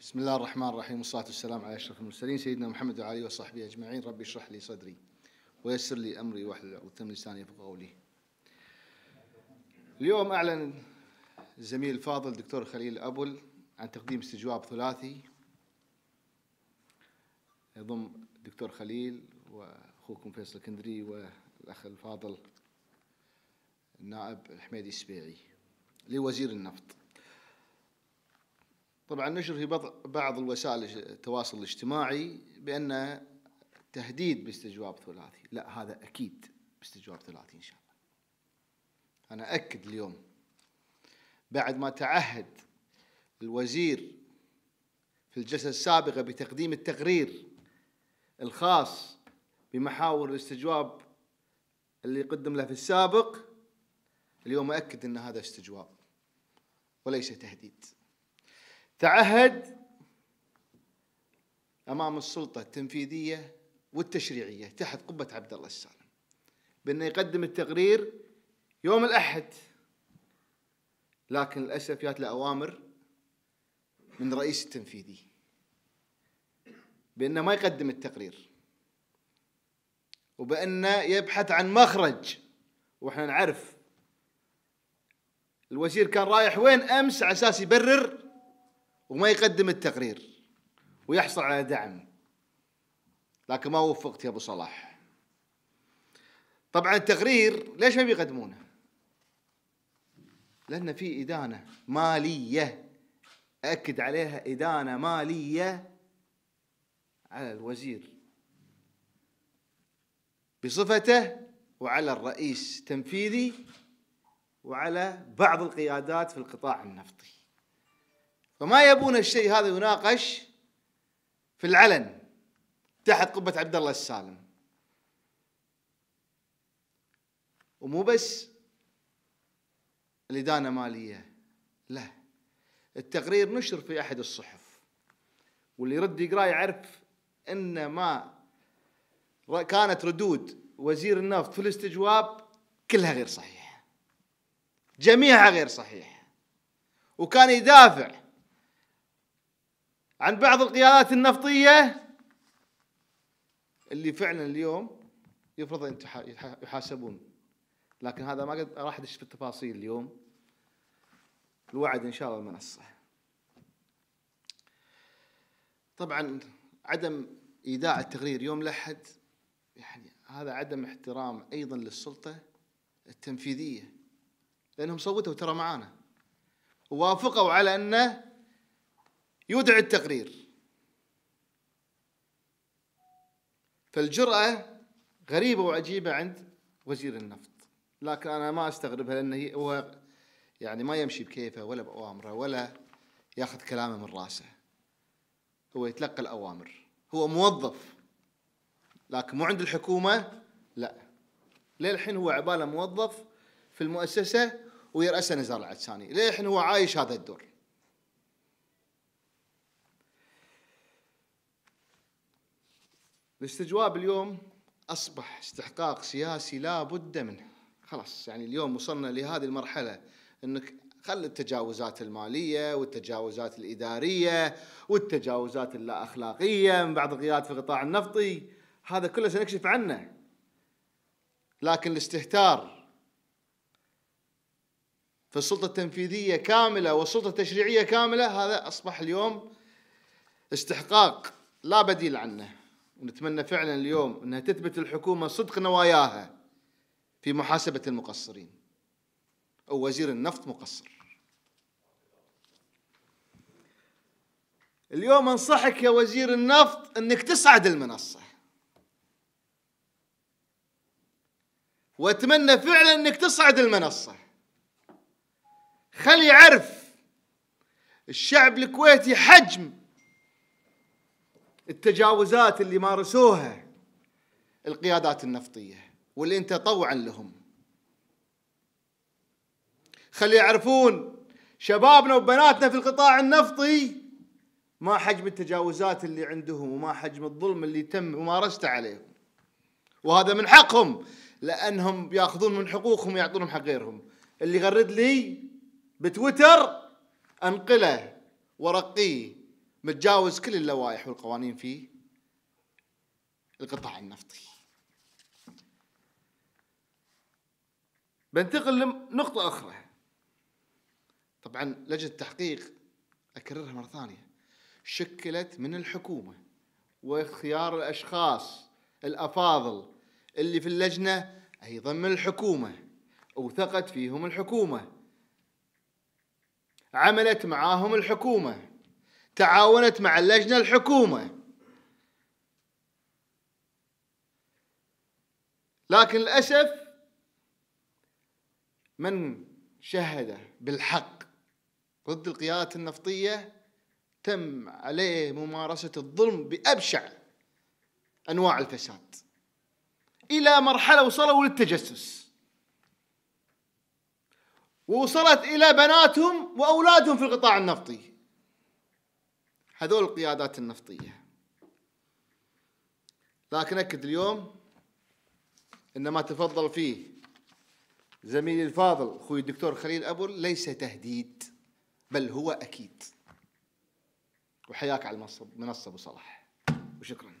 بسم الله الرحمن الرحيم والصلاة والسلام على أشرف المرسلين سيدنا محمد وعلي وصحبه أجمعين ربي اشرح لي صدري ويسر لي أمري واحلل عقدة من لساني يفقه قولي اليوم أعلن الزميل الفاضل الدكتور خليل أبل عن تقديم استجواب ثلاثي يضم الدكتور خليل وأخوكم فيصل الكندري والأخ الفاضل النائب الحميدي السبيعي لوزير النفط طبعا نشر في بعض الوسائل التواصل الاجتماعي بأن تهديد باستجواب ثلاثي لا هذا أكيد باستجواب ثلاثي إن شاء الله أنا أكد اليوم بعد ما تعهد الوزير في الجلسة السابقة بتقديم التقرير الخاص بمحاور الاستجواب اللي قدم له في السابق اليوم أكد أن هذا استجواب وليس تهديد تعهد امام السلطه التنفيذيه والتشريعيه تحت قبه عبد الله السالم بانه يقدم التقرير يوم الاحد لكن للاسف جات له اوامر من رئيس التنفيذي بانه ما يقدم التقرير وبانه يبحث عن مخرج واحنا نعرف الوزير كان رايح وين امس على اساس يبرر وما يقدم التقرير ويحصل على دعم لكن ما وفقت يا ابو صلاح طبعا التقرير ليش ما بيقدمونه لان في ادانه ماليه اكد عليها ادانه ماليه على الوزير بصفته وعلى الرئيس التنفيذي وعلى بعض القيادات في القطاع النفطي فما يبون الشيء هذا يناقش في العلن تحت قبة عبد الله السالم ومو بس الإدانة مالية لا التقرير نشر في أحد الصحف واللي يرد يقرأ يعرف أن ما كانت ردود وزير النفط في الاستجواب كلها غير صحيحة جميعها غير صحيحة وكان يدافع عن بعض القيادات النفطية اللي فعلا اليوم يفرض أن يحاسبون لكن هذا ما قد راح ادش في التفاصيل اليوم الوعد ان شاء الله المنصه طبعا عدم ايداع التقرير يوم الاحد يعني هذا عدم احترام ايضا للسلطه التنفيذيه لانهم صوتوا ترى معانا ووافقوا على انه يودع التقرير فالجرأة غريبة وعجيبة عند وزير النفط لكن أنا ما أستغربها لأنه هو يعني ما يمشي بكيفه ولا بأوامره ولا ياخذ كلامه من راسه هو يتلقى الأوامر هو موظف لكن مو عند الحكومة لا للحين هو عباله موظف في المؤسسة ويرأسها نزار العدساني للحين هو عايش هذا الدور الاستجواب اليوم أصبح استحقاق سياسي لا بد منه خلاص يعني اليوم وصلنا لهذه المرحلة أنك خل التجاوزات المالية والتجاوزات الإدارية والتجاوزات اللا أخلاقية من بعض الغيات في القطاع النفطي هذا كله سنكشف عنه لكن الاستهتار في السلطة التنفيذية كاملة والسلطة التشريعية كاملة هذا أصبح اليوم استحقاق لا بديل عنه ونتمنى فعلا اليوم أنها تثبت الحكومة صدق نواياها في محاسبة المقصرين أو وزير النفط مقصر اليوم أنصحك يا وزير النفط أنك تصعد المنصة وأتمنى فعلا أنك تصعد المنصة خلي يعرف الشعب الكويتي حجم التجاوزات اللي مارسوها القيادات النفطيه واللي انت طوعا لهم خلي يعرفون شبابنا وبناتنا في القطاع النفطي ما حجم التجاوزات اللي عندهم وما حجم الظلم اللي تم ممارسته عليهم وهذا من حقهم لانهم بياخذون من حقوقهم ويعطونهم حق غيرهم اللي غرد لي بتويتر انقله ورقيه متجاوز كل اللوائح والقوانين في القطاع النفطي بنتقل لنقطة أخرى طبعا لجنة التحقيق أكررها مرة ثانية شكلت من الحكومة واختيار الأشخاص الأفاضل اللي في اللجنة أيضا من الحكومة وثقت فيهم الحكومة عملت معاهم الحكومة تعاونت مع اللجنة الحكومة لكن للأسف من شهد بالحق ضد القيادات النفطية تم عليه ممارسة الظلم بأبشع أنواع الفساد إلى مرحلة وصلوا للتجسس ووصلت إلى بناتهم وأولادهم في القطاع النفطي هذول القيادات النفطية لكن أكد اليوم أن ما تفضل فيه زميلي الفاضل أخوي الدكتور خليل أبو ليس تهديد بل هو أكيد وحياك على المنصب منصب وصلاح وشكرا